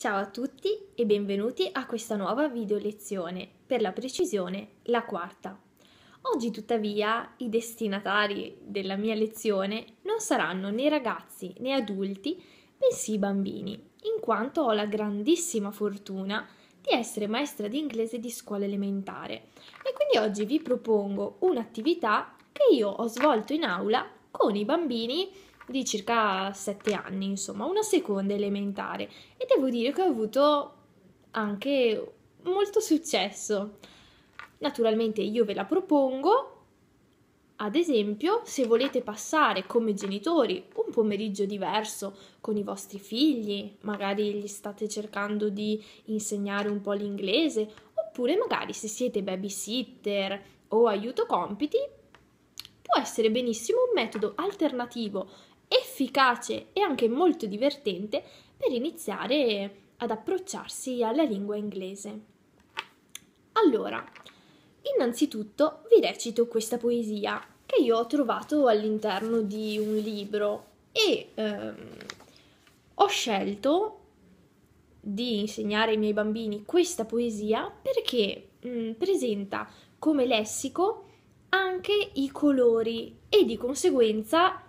Ciao a tutti e benvenuti a questa nuova video lezione, per la precisione la quarta. Oggi tuttavia i destinatari della mia lezione non saranno né ragazzi né adulti, bensì bambini, in quanto ho la grandissima fortuna di essere maestra di inglese di scuola elementare e quindi oggi vi propongo un'attività che io ho svolto in aula con i bambini di circa 7 anni, insomma, una seconda elementare e devo dire che ho avuto anche molto successo. Naturalmente io ve la propongo, ad esempio, se volete passare come genitori un pomeriggio diverso con i vostri figli, magari gli state cercando di insegnare un po' l'inglese, oppure magari se siete babysitter o aiuto compiti, può essere benissimo un metodo alternativo efficace e anche molto divertente per iniziare ad approcciarsi alla lingua inglese. Allora, innanzitutto vi recito questa poesia che io ho trovato all'interno di un libro e ehm, ho scelto di insegnare ai miei bambini questa poesia perché mh, mm, presenta come lessico anche i colori e di conseguenza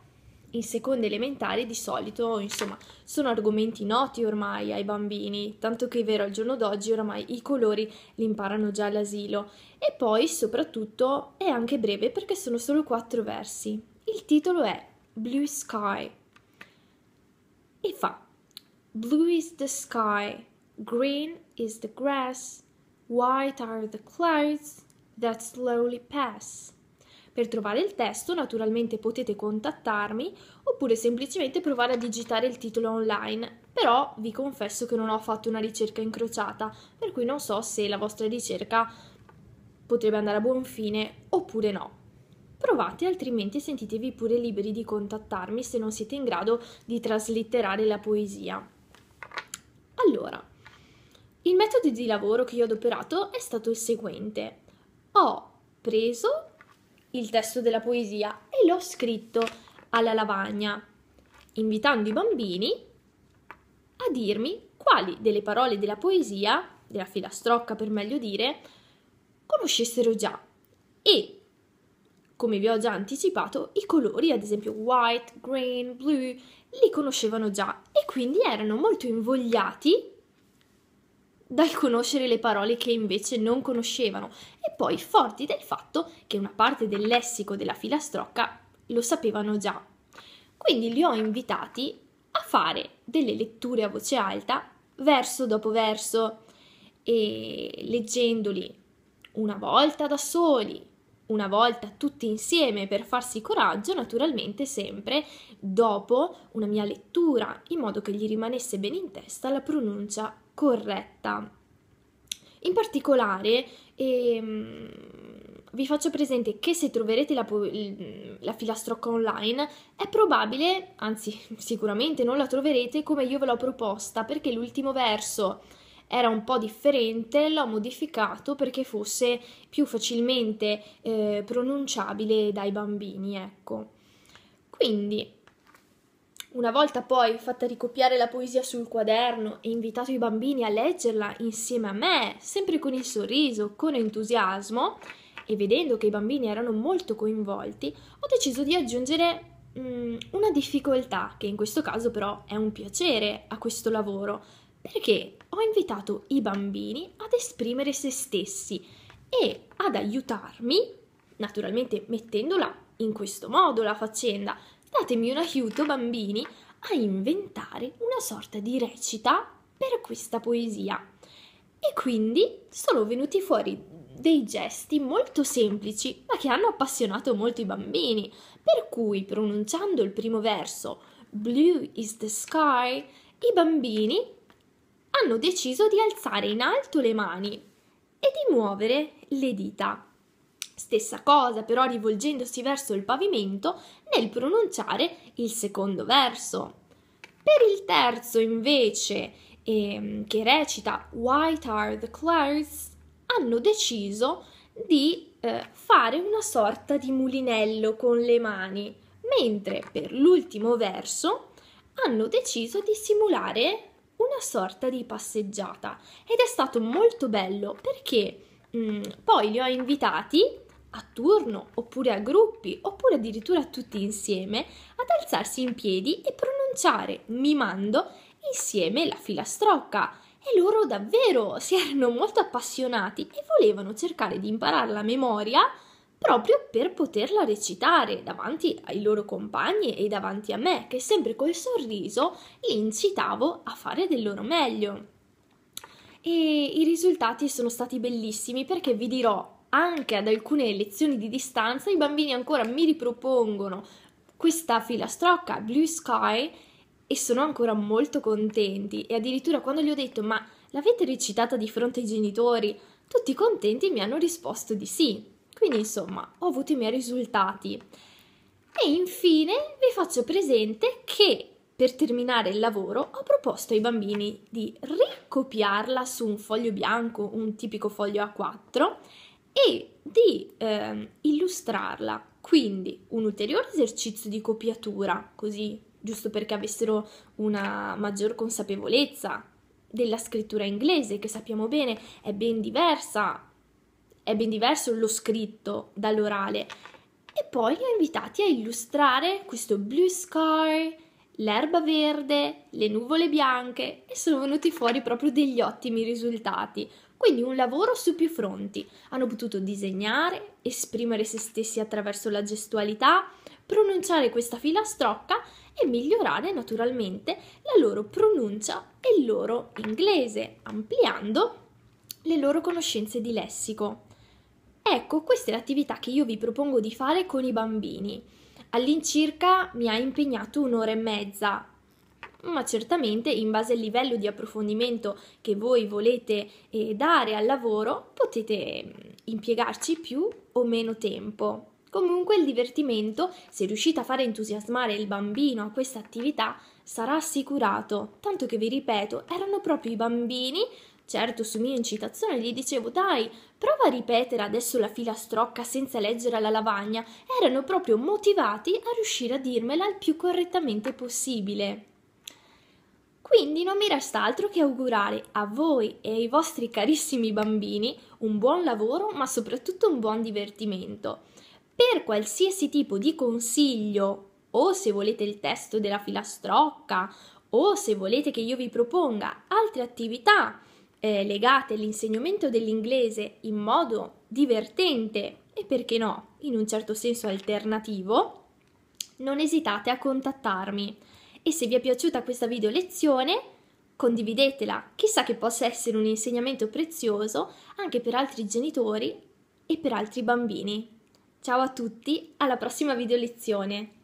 in seconda elementare di solito, insomma, sono argomenti noti ormai ai bambini, tanto che è vero al giorno d'oggi ormai i colori li imparano già all'asilo. E poi, soprattutto, è anche breve perché sono solo quattro versi. Il titolo è Blue Sky e fa Blue is the sky, green is the grass, white are the clouds that slowly pass. Per trovare il testo naturalmente potete contattarmi oppure semplicemente provare a digitare il titolo online, però vi confesso che non ho fatto una ricerca incrociata, per cui non so se la vostra ricerca potrebbe andare a buon fine oppure no. Provate, altrimenti sentitevi pure liberi di contattarmi se non siete in grado di traslitterare la poesia. Allora, il metodo di lavoro che io ho adoperato è stato il seguente. Ho preso il testo della poesia e l'ho scritto alla lavagna, invitando i bambini a dirmi quali delle parole della poesia, della filastrocca per meglio dire, conoscessero già e, come vi ho già anticipato, i colori, ad esempio white, green, blue, li conoscevano già e quindi erano molto invogliati dal conoscere le parole che invece non conoscevano e poi forti del fatto che una parte del lessico della filastrocca lo sapevano già. Quindi li ho invitati a fare delle letture a voce alta, verso dopo verso, e leggendoli una volta da soli, una volta tutti insieme per farsi coraggio, naturalmente sempre dopo una mia lettura, in modo che gli rimanesse bene in testa la pronuncia corretta. In particolare, ehm, vi faccio presente che se troverete la, la, filastrocca online è probabile, anzi sicuramente non la troverete come io ve l'ho proposta perché l'ultimo verso era un po' differente, l'ho modificato perché fosse più facilmente eh, pronunciabile dai bambini, ecco. Quindi una volta poi fatta ricopiare la poesia sul quaderno e invitato i bambini a leggerla insieme a me, sempre con il sorriso, con entusiasmo, e vedendo che i bambini erano molto coinvolti, ho deciso di aggiungere um, una difficoltà, che in questo caso però è un piacere a questo lavoro, perché ho invitato i bambini ad esprimere se stessi e ad aiutarmi, naturalmente mettendola in questo modo la faccenda, datemi un aiuto, bambini, a inventare una sorta di recita per questa poesia. E quindi sono venuti fuori dei gesti molto semplici, ma che hanno appassionato molto i bambini, per cui pronunciando il primo verso Blue is the sky, i bambini hanno deciso di alzare in alto le mani e di muovere le dita. Stessa cosa però rivolgendosi verso il pavimento nel pronunciare il secondo verso. Per il terzo invece, ehm, che recita White are the clouds, hanno deciso di eh, fare una sorta di mulinello con le mani, mentre per l'ultimo verso hanno deciso di simulare una sorta di passeggiata ed è stato molto bello perché mh, mm, poi li ho invitati a turno, oppure a gruppi, oppure addirittura tutti insieme, ad alzarsi in piedi e pronunciare, mimando, insieme la filastrocca. E loro davvero si erano molto appassionati e volevano cercare di imparare la memoria proprio per poterla recitare davanti ai loro compagni e davanti a me, che sempre col sorriso li incitavo a fare del loro meglio. E i risultati sono stati bellissimi perché vi dirò anche ad alcune lezioni di distanza, i bambini ancora mi ripropongono questa filastrocca Blue Sky e sono ancora molto contenti. E addirittura quando gli ho detto ma l'avete recitata di fronte ai genitori, tutti contenti mi hanno risposto di sì. Quindi insomma ho avuto i miei risultati. E infine vi faccio presente che per terminare il lavoro ho proposto ai bambini di ricopiarla su un foglio bianco, un tipico foglio A4 e di eh, illustrarla. Quindi un ulteriore esercizio di copiatura, così giusto perché avessero una maggior consapevolezza della scrittura inglese, che sappiamo bene è ben diversa, è ben diverso lo scritto dall'orale. E poi li ho invitati a illustrare questo blue sky, l'erba verde, le nuvole bianche e sono venuti fuori proprio degli ottimi risultati. Quindi un lavoro su più fronti. Hanno potuto disegnare, esprimere se stessi attraverso la gestualità, pronunciare questa filastrocca e migliorare naturalmente la loro pronuncia e il loro inglese, ampliando le loro conoscenze di lessico. Ecco, questa è l'attività che io vi propongo di fare con i bambini. All'incirca mi ha impegnato un'ora e mezza ma certamente in base al livello di approfondimento che voi volete eh, dare al lavoro potete mm, impiegarci più o meno tempo. Comunque il divertimento, se riuscite a fare entusiasmare il bambino a questa attività, sarà assicurato, tanto che vi ripeto, erano proprio i bambini Certo, su mia incitazione gli dicevo, dai, prova a ripetere adesso la filastrocca senza leggere alla lavagna. Erano proprio motivati a riuscire a dirmela il più correttamente possibile. Quindi non mi resta altro che augurare a voi e ai vostri carissimi bambini un buon lavoro, ma soprattutto un buon divertimento. Per qualsiasi tipo di consiglio, o se volete il testo della filastrocca, o se volete che io vi proponga altre attività eh, legate all'insegnamento dell'inglese in modo divertente e perché no, in un certo senso alternativo, non esitate a contattarmi e se vi è piaciuta questa video lezione condividetela, chissà che possa essere un insegnamento prezioso anche per altri genitori e per altri bambini. Ciao a tutti, alla prossima video lezione!